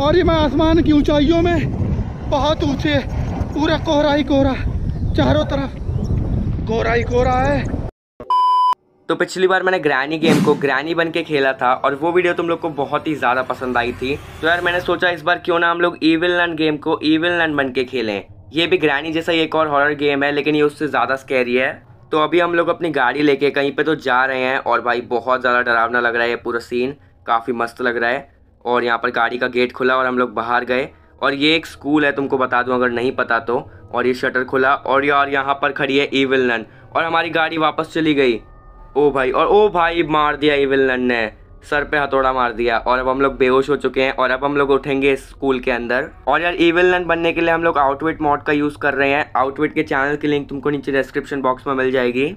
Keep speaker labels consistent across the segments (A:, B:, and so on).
A: और ये मैं आसमान की ऊंचाइयों में बहुत ऊंचे पूरा कोहरा ही कोहरा चारों तरफ कोहरा ही कोहरा है तो पिछली बार मैंने ग्रैनी गेम को ग्रैनी बन के खेला था और वो वीडियो तुम लोग को बहुत ही ज़्यादा पसंद आई थी तो यार मैंने सोचा इस बार क्यों ना हम लोग ईविल नन गेम को ईविल नन बन के खेलें ये भी ग्रैनी जैसा एक और हॉरर गेम है लेकिन ये उससे ज़्यादा स्कैरी है तो अभी हम लोग अपनी गाड़ी लेके कहीं पे तो जा रहे हैं और भाई बहुत ज़्यादा डरावना लग रहा है ये पूरा सीन काफ़ी मस्त लग रहा है और यहाँ पर गाड़ी का गेट खुला और हम लोग बाहर गए और ये एक स्कूल है तुमको बता दूँ अगर नहीं पता तो और ये शटर खुला और यार यहाँ पर खड़ी है ईविल नन और हमारी गाड़ी वापस चली गई ओ भाई और ओ भाई मार दिया ईविल नन ने सर पे हथौड़ा मार दिया और अब हम लोग बेहोश हो चुके हैं और अब हम लोग उठेंगे स्कूल के अंदर और यार ईविल नन बनने के लिए हम लोग आउटविट मॉड का यूज़ कर रहे हैं आउटविट के चैनल की लिंक तुमको नीचे डिस्क्रिप्शन बॉक्स में मिल जाएगी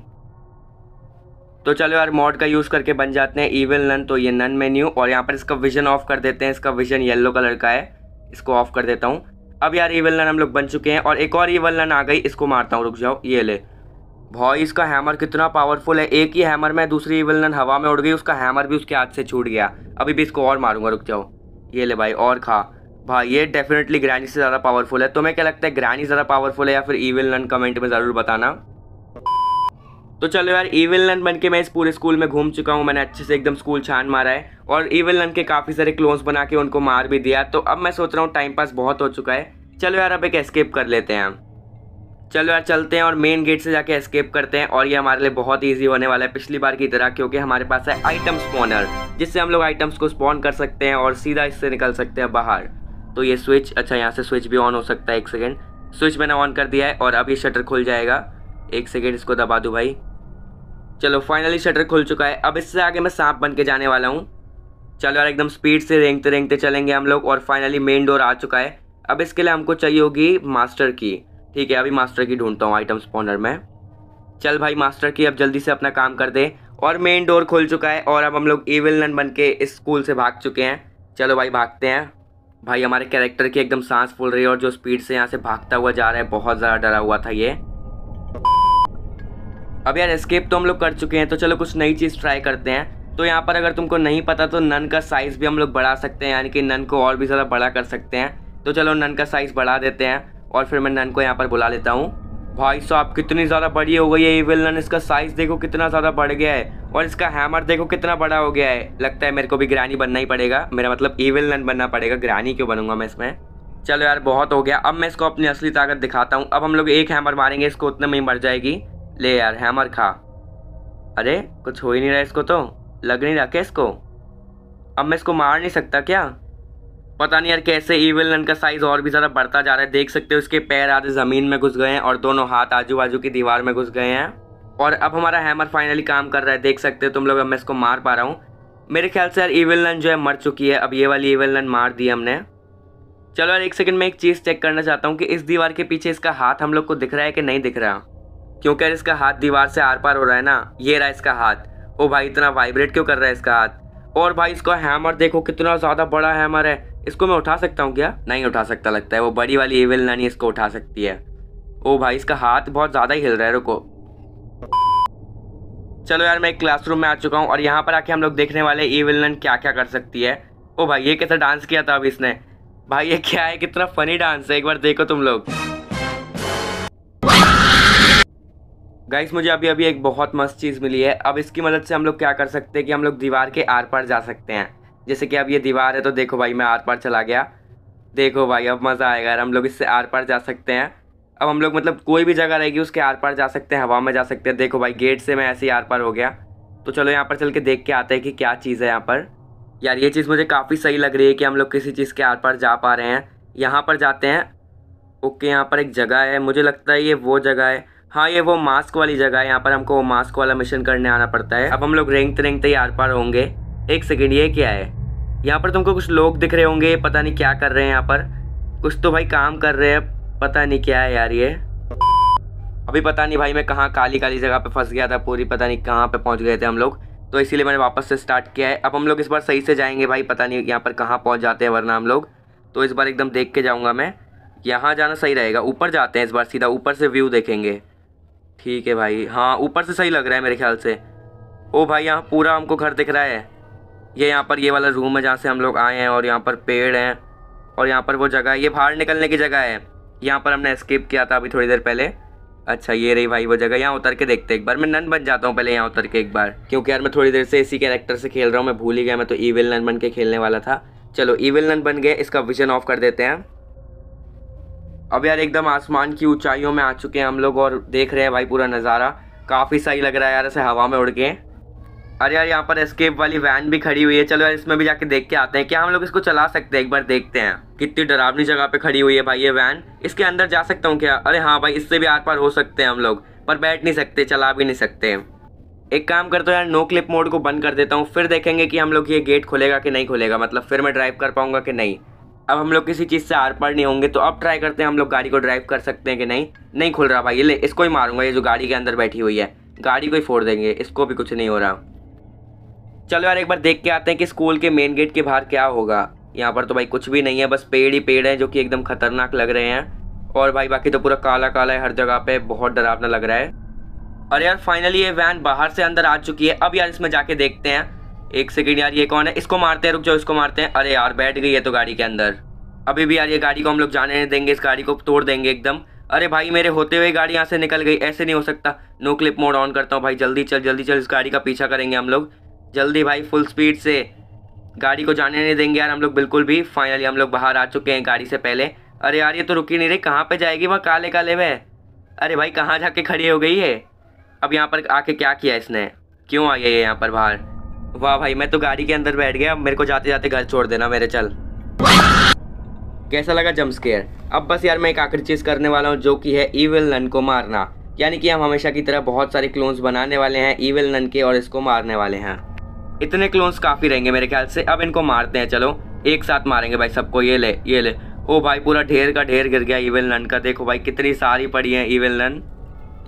A: तो चलो यार मॉड का यूज़ करके बन जाते हैं ईविल नन तो ये नन मेन्यू और यहाँ पर इसका विजन ऑफ कर देते हैं इसका विजन येलो कलर का है इसको ऑफ कर देता हूँ अब यार ईवल नन हम लोग बन चुके हैं और एक और ईवल नन आ गई इसको मारता हूँ रुक जाओ ये ले भाई इसका हैमर कितना पावरफुल है एक ही हैमर में दूसरी ईवल नन हवा में उड़ गई उसका हैमर भी उसके हाथ से छूट गया अभी भी इसको और मारूंगा रुक जाओ ये ले भाई और खा भाई ये डेफिनेटली ग्रैनी से ज़्यादा पावरफुल है तुम्हें क्या लगता है ग्रैनी ज़्यादा पावरफुल है या फिर ईवल नन कमेंट में ज़रूर बताना तो चलो यार ईविल नन बन के मैं इस पूरे स्कूल में घूम चुका हूँ मैंने अच्छे से एकदम स्कूल छान मारा है और ईविल नन के काफ़ी सारे क्लोन्स बना के उनको मार भी दिया तो अब मैं सोच रहा हूँ टाइम पास बहुत हो चुका है चलो यार अब एक एस्केप कर लेते हैं हम चलो यार चलते हैं और मेन गेट से जाके एस्केप करते हैं और ये हमारे लिए बहुत ईजी होने वाला है पिछली बार की तरह क्योंकि हमारे पास है आइटम स्पॉनर जिससे हम लोग आइटम्स को स्पॉन कर सकते हैं और सीधा इससे निकल सकते हैं बाहर तो ये स्विच अच्छा यहाँ से स्विच भी ऑन हो सकता है एक सेकेंड स्विच मैंने ऑन कर दिया है और अब ये शटर खुल जाएगा एक सेकेंड इसको दबा दूँ भाई चलो फाइनली शटर खुल चुका है अब इससे आगे मैं सांप बन के जाने वाला हूँ चलो यार एकदम स्पीड से रेंगते रेंगते चलेंगे हम लोग और फाइनली मेन डोर आ चुका है अब इसके लिए हमको चाहिए होगी मास्टर की ठीक है अभी मास्टर की ढूंढता हूँ आइटम स्पॉनर में चल भाई मास्टर की अब जल्दी से अपना काम कर दे और मेन डोर खुल चुका है और अब हम लोग ईविल नन बन के इस स्कूल से भाग चुके हैं चलो भाई भागते हैं भाई हमारे कैरेक्टर की एकदम सांस फूल रही है और जो स्पीड से यहाँ से भागता हुआ जा रहा है बहुत ज़्यादा डरा हुआ था ये अब यार स्केप तो हम लोग कर चुके हैं तो चलो कुछ नई चीज़ ट्राई करते हैं तो यहाँ पर अगर तुमको नहीं पता तो नन का साइज़ भी हम लोग बढ़ा सकते हैं यानी कि नन को और भी ज़्यादा बड़ा कर सकते हैं तो चलो नन का साइज़ बढ़ा देते हैं और फिर मैं नन को यहाँ पर बुला लेता हूँ भाई साहब कितनी ज़्यादा बड़ी हो गई है ईविल नन इसका साइज़ देखो कितना ज़्यादा बढ़ गया है और इसका हैमर देखो कितना बड़ा हो गया है लगता है मेरे को भी ग्रानी बनना ही पड़ेगा मेरा मतलब ईवेल नन बनना पड़ेगा ग्रानी क्यों बनूंगा मैं इसमें चलो यार बहुत हो गया अब मैं इसको अपनी असली ताकत दिखाता हूँ अब हम लोग एक हैमर मारेंगे इसको उतने में ही मर जाएगी ले यार हैमर खा अरे कुछ हो ही नहीं रहा इसको तो लग नहीं रहा क्या इसको अब मैं इसको मार नहीं सकता क्या पता नहीं यार कैसे ईविल नन का साइज़ और भी ज़्यादा बढ़ता जा रहा है देख सकते हो उसके पैर आधे ज़मीन में घुस गए हैं और दोनों हाथ आजू बाजू की दीवार में घुस गए हैं और अब हमारा हैमर फाइनली काम कर रहा है देख सकते हो तुम लोग अब मैं इसको मार पा रहा हूँ मेरे ख्याल से यार ईविल नन जो है मर चुकी है अब ये वाली ईविल नन मार दी हमने चलो यार एक सेकंड में एक चीज़ चेक करना चाहता हूँ कि इस दीवार के पीछे इसका हाथ हम लोग को दिख रहा है कि नहीं दिख रहा क्योंकि इसका हाथ दीवार से आर पार हो रहा है ना ये रहा इसका हाथ ओ भाई इतना वाइब्रेट क्यों कर रहा है इसका हाथ और भाई इसका हैमर देखो कितना ज़्यादा बड़ा हैमर है इसको मैं उठा सकता हूँ क्या नहीं उठा सकता लगता है वो बड़ी वाली एविल नानी इसको उठा सकती है ओ भाई इसका हाथ बहुत ज़्यादा ही हिल रहा है रुको चलो यार मैं एक क्लासरूम में आ चुका हूँ और यहाँ पर आके हम लोग देखने वाले ई विलन क्या क्या कर सकती है ओ भाई ये कैसा डांस किया था अब इसने भाई ये क्या है कितना फनी डांस है एक बार देखो तुम लोग गाइस मुझे अभी अभी एक बहुत मस्त चीज़ मिली है अब इसकी मदद से हम लोग क्या कर सकते हैं कि हम लोग दीवार के आर पार जा सकते हैं जैसे कि अब ये दीवार है तो देखो भाई मैं आर पार चला गया देखो भाई अब मज़ा आएगा यार हम लोग इससे आर पार जा सकते हैं अब हम लोग मतलब कोई भी जगह रहेगी उसके आर पार जा सकते हैं हवा में जा सकते हैं देखो भाई गेट से मैं ऐसे ही आर पार हो गया तो चलो यहाँ पर चल के देख के आते हैं कि क्या चीज़ है यहाँ पर यार ये चीज़ मुझे काफ़ी सही लग रही है कि हम लोग किसी चीज़ के आर पार जा पा रहे हैं यहाँ पर जाते हैं ओके यहाँ पर एक जगह है मुझे लगता है ये वो जगह है हाँ ये वो मास्क वाली जगह है यहाँ पर हमको मास्क वाला मिशन करने आना पड़ता है अब हम लोग रेंगते रेंगते ही आर पार होंगे एक सेकेंड ये क्या है यहाँ पर तुमको कुछ लोग दिख रहे होंगे पता नहीं क्या कर रहे हैं यहाँ पर कुछ तो भाई काम कर रहे हैं पता नहीं क्या है यार ये अभी पता नहीं भाई मैं कहाँ काली काली जगह पे फंस गया था पूरी पता नहीं कहाँ पे पहुँच गए थे हम लोग तो इसीलिए मैंने वापस से स्टार्ट किया है अब हम लोग इस बार सही से जाएंगे भाई पता नहीं यहाँ पर कहाँ पहुँच जाते हैं वरना हम लोग तो इस बार एकदम देख के जाऊँगा मैं यहाँ जाना सही रहेगा ऊपर जाते हैं इस बार सीधा ऊपर से व्यू देखेंगे ठीक है भाई हाँ ऊपर से सही लग रहा है मेरे ख्याल से ओ भाई यहाँ पूरा हमको घर दिख रहा है ये यहाँ पर ये वाला रूम है जहाँ से हम लोग आए हैं और यहाँ पर पेड़ हैं और यहाँ पर वो जगह है ये बाहर निकलने की जगह है यहाँ पर हमने स्किप किया था अभी थोड़ी देर पहले अच्छा ये रही भाई वो जगह यहाँ उतर के देखते एक बार मैं नन बन जाता हूँ पहले यहाँ उतर के एक बार क्योंकि यार मैं थोड़ी देर से इसी कैरेक्टर से खेल रहा हूँ मैं भूल ही गया मैं तो ईविल नन बन के खेलने वाला था चलो ईविल नन बन गए इसका विजन ऑफ कर देते हैं अब यार एकदम आसमान की ऊंचाइयों में आ चुके हैं हम लोग और देख रहे हैं भाई पूरा नज़ारा काफ़ी सही लग रहा है यार ऐसे हवा में उड़ के अरे यार यहाँ पर एस्केप वाली वैन भी खड़ी हुई है चलो यार इसमें भी जाके देख के आते हैं क्या हम लोग इसको चला सकते हैं एक बार देखते हैं कितनी डरावनी जगह पे खड़ी हुई है भाई ये वैन इसके अंदर जा सकता हूँ क्या अरे हाँ भाई इससे भी आर पार हो सकते हैं हम लोग पर बैठ नहीं सकते चला भी नहीं सकते एक काम करते हूँ यार नो क्लिप मोड को बंद कर देता हूँ फिर देखेंगे कि हम लोग ये गेट खुलेगा कि नहीं खुलेगा मतलब फिर मैं ड्राइव कर पाऊँगा कि नहीं अब हम लोग किसी चीज़ से आर पार नहीं होंगे तो अब ट्राई करते हैं हम लोग गाड़ी को ड्राइव कर सकते हैं कि नहीं नहीं खुल रहा भाई ये ले इसको ही मारूंगा ये जो गाड़ी के अंदर बैठी हुई है गाड़ी को ही फोड़ देंगे इसको भी कुछ नहीं हो रहा चलो यार एक बार देख के आते हैं कि स्कूल के मेन गेट के बाहर क्या होगा यहाँ पर तो भाई कुछ भी नहीं है बस पेड़ ही पेड़ हैं जो कि एकदम खतरनाक लग रहे हैं और भाई बाकी तो पूरा काला काला है हर जगह पे बहुत डरावना लग रहा है और यार फाइनली ये वैन बाहर से अंदर आ चुकी है अब यार इसमें जाके देखते हैं एक सेकेंड यार ये कौन है इसको मारते हैं रुक जाओ इसको मारते हैं अरे यार बैठ गई है तो गाड़ी के अंदर अभी भी यार ये गाड़ी को हम लोग जाने नहीं देंगे इस गाड़ी को तोड़ देंगे एकदम अरे भाई मेरे होते हुए गाड़ी यहाँ से निकल गई ऐसे नहीं हो सकता नो क्लिप मोड ऑन करता हूँ भाई जल्दी चल जल्दी चल इस गाड़ी का पीछा करेंगे हम लोग जल्दी भाई फुल स्पीड से गाड़ी को जाने नहीं देंगे यार हम लोग बिल्कुल भी फाइनली हम लोग बाहर आ चुके हैं गाड़ी से पहले अरे यार ये तो रुकी नहीं रही कहाँ पर जाएगी वहाँ काले काले में अरे भाई कहाँ जाके खड़ी हो गई है अब यहाँ पर आके क्या किया इसने क्यों आ गया ये यहाँ पर बाहर वाह भाई मैं तो गाड़ी के अंदर बैठ गया मेरे को जाते जाते घर छोड़ देना मेरे चल कैसा लगा जम्स केयर अब बस यार मैं एक आखिरी चीज़ करने वाला हूँ जो कि है ईविल नन को मारना यानी कि हम हमेशा की तरह बहुत सारे क्लोन्स बनाने वाले हैं ईविल नन के और इसको मारने वाले हैं इतने क्लोन्स काफ़ी रहेंगे मेरे ख्याल से अब इनको मारते हैं चलो एक साथ मारेंगे भाई सबको ये ले ये ले ओ भाई पूरा ढेर का ढेर गिर गया ईविल नन का देखो भाई कितनी सारी पड़ी है ईविल नन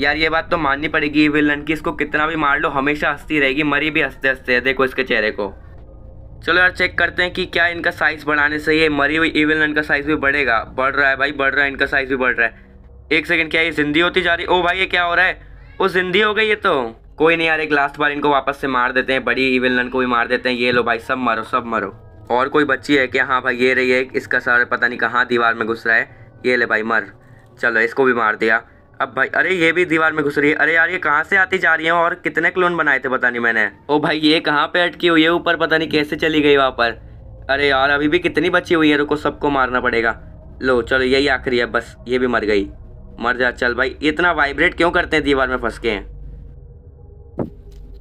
A: यार ये बात तो माननी पड़ेगी विलन की इसको कितना भी मार लो हमेशा हंसती रहेगी मरी भी हंसते हंसते है देखो इसके चेहरे को चलो यार चेक करते हैं कि क्या इनका साइज़ बढ़ाने से ये मरी हुई इविलन का साइज़ भी बढ़ेगा बढ़ रहा है भाई बढ़ रहा है इनका साइज़ भी बढ़ रहा है एक सेकंड क्या ये जिंदी होती जा रही ओ भाई ये क्या हो रहा है वो जिंदी हो गई ये तो कोई नहीं यार एक लास्ट बार इनको वापस से मार देते हैं बड़ी इविलन को भी मार देते हैं ये लो भाई सब मरो सब मरो और कोई बच्ची है क्या हाँ भाई ये रही है इसका सर पता नहीं कहाँ दीवार में घुस रहा है ये ले भाई मर चलो इसको भी मार दिया अब भाई अरे ये भी दीवार में घुस रही है अरे यार ये कहाँ से आती जा रही है और कितने क्लोन बनाए थे पता नहीं मैंने ओ भाई ये कहाँ पे अटकी हुई है ऊपर पता नहीं कैसे चली गई वहाँ पर अरे यार अभी भी कितनी बची हुई है रुको सबको मारना पड़ेगा लो चलो यही आखिरी है बस ये भी मर गई मर जा चल भाई इतना वाइब्रेट क्यों करते हैं दीवार में फंस के हैं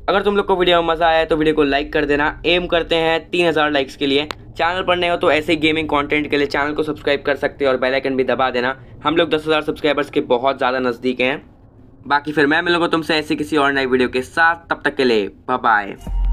A: अगर तुम लोग को वीडियो में मज़ा आया तो वीडियो को लाइक कर देना एम करते हैं तीन हज़ार लाइक्स के लिए चैनल पर नए हो तो ऐसे गेमिंग कंटेंट के लिए चैनल को सब्सक्राइब कर सकते हो और बेल आइकन भी दबा देना हम लोग दस हज़ार सब्सक्राइबर्स के बहुत ज़्यादा नज़दीक हैं बाकी फिर मैं मिलूंगा तुमसे ऐसे किसी और नई वीडियो के साथ तब तक के लिए बाय